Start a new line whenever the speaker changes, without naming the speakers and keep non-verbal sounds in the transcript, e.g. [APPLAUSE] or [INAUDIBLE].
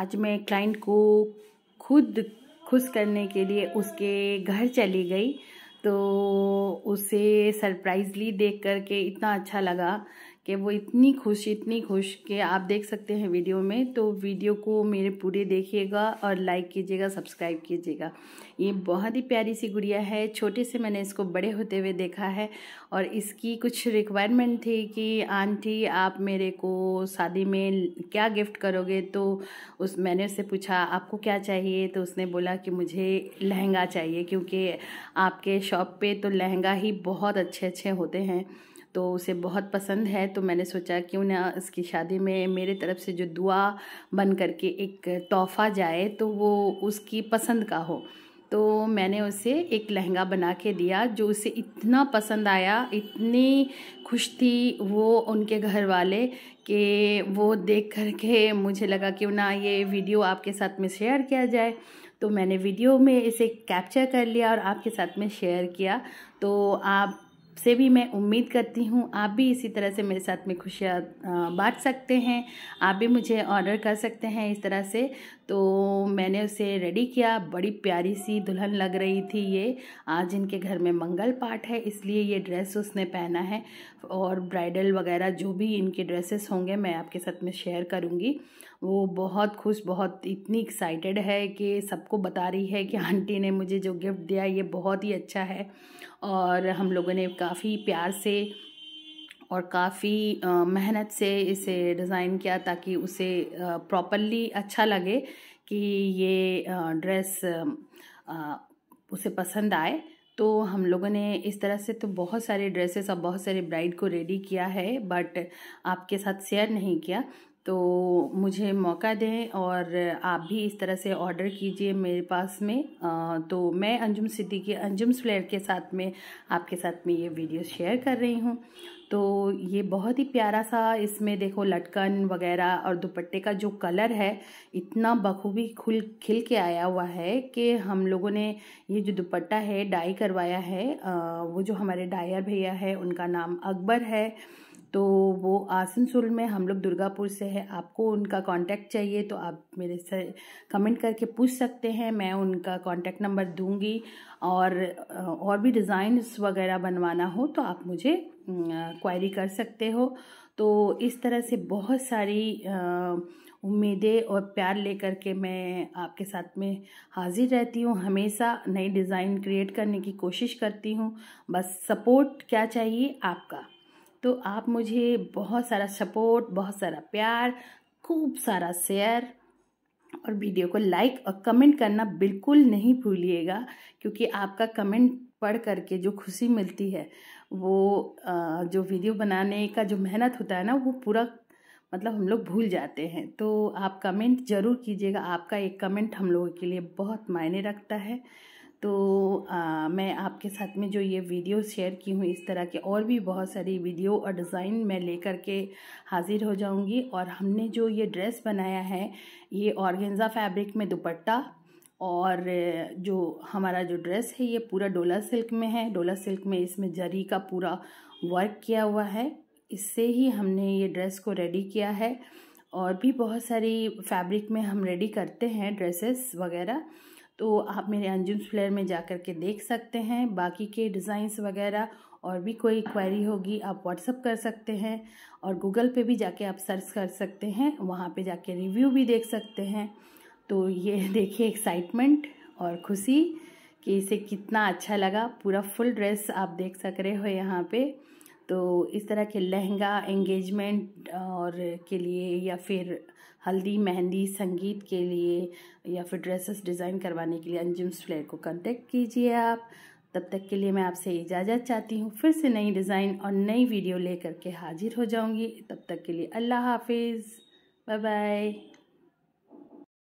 आज मैं क्लाइंट को खुद खुश करने के लिए उसके घर चली गई तो उसे सरप्राइजली देख कर के इतना अच्छा लगा कि वो इतनी खुश इतनी खुश कि आप देख सकते हैं वीडियो में तो वीडियो को मेरे पूरे देखिएगा और लाइक कीजिएगा सब्सक्राइब कीजिएगा ये बहुत ही प्यारी सी गुड़िया है छोटे से मैंने इसको बड़े होते हुए देखा है और इसकी कुछ रिक्वायरमेंट थी कि आंटी आप मेरे को शादी में क्या गिफ्ट करोगे तो उस मैंने उससे पूछा आपको क्या चाहिए तो उसने बोला कि मुझे लहंगा चाहिए क्योंकि आपके शॉप पर तो लहंगा ही बहुत अच्छे अच्छे होते हैं तो उसे बहुत पसंद है तो मैंने सोचा क्यों ना उसकी शादी में मेरे तरफ से जो दुआ बन करके एक तोहफ़ा जाए तो वो उसकी पसंद का हो तो मैंने उसे एक लहंगा बना के दिया जो उसे इतना पसंद आया इतनी खुश थी वो उनके घर वाले कि वो देख कर के मुझे लगा क्यों ना ये वीडियो आपके साथ में शेयर किया जाए तो मैंने वीडियो में इसे कैप्चर कर लिया और आपके साथ में शेयर किया तो आप से भी मैं उम्मीद करती हूँ आप भी इसी तरह से मेरे साथ में खुशियाँ बांट सकते हैं आप भी मुझे ऑर्डर कर सकते हैं इस तरह से तो मैंने उसे रेडी किया बड़ी प्यारी सी दुल्हन लग रही थी ये आज इनके घर में मंगल पाठ है इसलिए ये ड्रेस उसने पहना है और ब्राइडल वगैरह जो भी इनके ड्रेसेस होंगे मैं आपके साथ में शेयर करूँगी वो बहुत खुश बहुत इतनी एक्साइटेड है कि सबको बता रही है कि आंटी ने मुझे जो गिफ्ट दिया ये बहुत ही अच्छा है और हम लोगों ने काफ़ी प्यार से और काफ़ी मेहनत से इसे डिज़ाइन किया ताकि उसे प्रॉपरली अच्छा लगे कि ये ड्रेस उसे पसंद आए तो हम लोगों ने इस तरह से तो बहुत सारे ड्रेसेस और बहुत सारे ब्राइड को रेडी किया है बट आपके साथ शेयर नहीं किया तो मुझे मौका दें और आप भी इस तरह से ऑर्डर कीजिए मेरे पास में तो मैं अंजुम सिद्दीकी अंजुम स्लेयर के साथ में आपके साथ में ये वीडियो शेयर कर रही हूँ तो ये बहुत ही प्यारा सा इसमें देखो लटकन वगैरह और दुपट्टे का जो कलर है इतना बखूबी खुल खिल के आया हुआ है कि हम लोगों ने ये जो दुपट्टा है डाई करवाया है वो जो हमारे डायर भैया है उनका नाम अकबर है तो वो आसनसोल में हम लोग दुर्गापुर से है आपको उनका कांटेक्ट चाहिए तो आप मेरे से कमेंट करके पूछ सकते हैं मैं उनका कांटेक्ट नंबर दूंगी और और भी डिज़ाइंस वगैरह बनवाना हो तो आप मुझे क्वायरी कर सकते हो तो इस तरह से बहुत सारी उम्मीदें और प्यार लेकर के मैं आपके साथ में हाजिर रहती हूँ हमेशा नई डिज़ाइन क्रिएट करने की कोशिश करती हूँ बस सपोर्ट क्या चाहिए आपका तो आप मुझे बहुत सारा सपोर्ट बहुत सारा प्यार खूब सारा शेयर और वीडियो को लाइक और कमेंट करना बिल्कुल नहीं भूलिएगा क्योंकि आपका कमेंट पढ़ करके जो खुशी मिलती है वो जो वीडियो बनाने का जो मेहनत होता है ना वो पूरा मतलब हम लोग भूल जाते हैं तो आप कमेंट ज़रूर कीजिएगा आपका एक कमेंट हम लोगों के लिए बहुत मायने रखता है तो आ, मैं आपके साथ में जो ये वीडियो शेयर की हूँ इस तरह के और भी बहुत सारी वीडियो और डिज़ाइन मैं लेकर के हाज़िर हो जाऊँगी और हमने जो ये ड्रेस बनाया है ये ऑर्गेंजा फैब्रिक में दुपट्टा और जो हमारा जो ड्रेस है ये पूरा डोला सिल्क में है डोला सिल्क में इसमें जरी का पूरा वर्क किया हुआ है इससे ही हमने ये ड्रेस को रेडी किया है और भी बहुत सारी फैब्रिक में हम रेडी करते हैं ड्रेसेस वगैरह तो आप मेरे अंजुम्स फ्लेयर में जा कर के देख सकते हैं बाकी के डिज़ाइंस वगैरह और भी कोई क्वेरी होगी आप व्हाट्सअप कर सकते हैं और गूगल पे भी जाके आप सर्च कर सकते हैं वहाँ पे जाके रिव्यू भी देख सकते हैं तो ये [LAUGHS] देखिए एक्साइटमेंट और खुशी कि इसे कितना अच्छा लगा पूरा फुल ड्रेस आप देख सक रहे हो यहाँ पे तो इस तरह के लहंगा एंगेजमेंट और के लिए या फिर हल्दी मेहंदी संगीत के लिए या फिर ड्रेसेस डिज़ाइन करवाने के लिए अंजुम्स फ्लेयर को कांटेक्ट कीजिए आप तब तक के लिए मैं आपसे इजाज़त चाहती हूँ फिर से नई डिज़ाइन और नई वीडियो ले करके हाजिर हो जाऊँगी तब तक के लिए अल्लाह हाफिज़ बाय बाय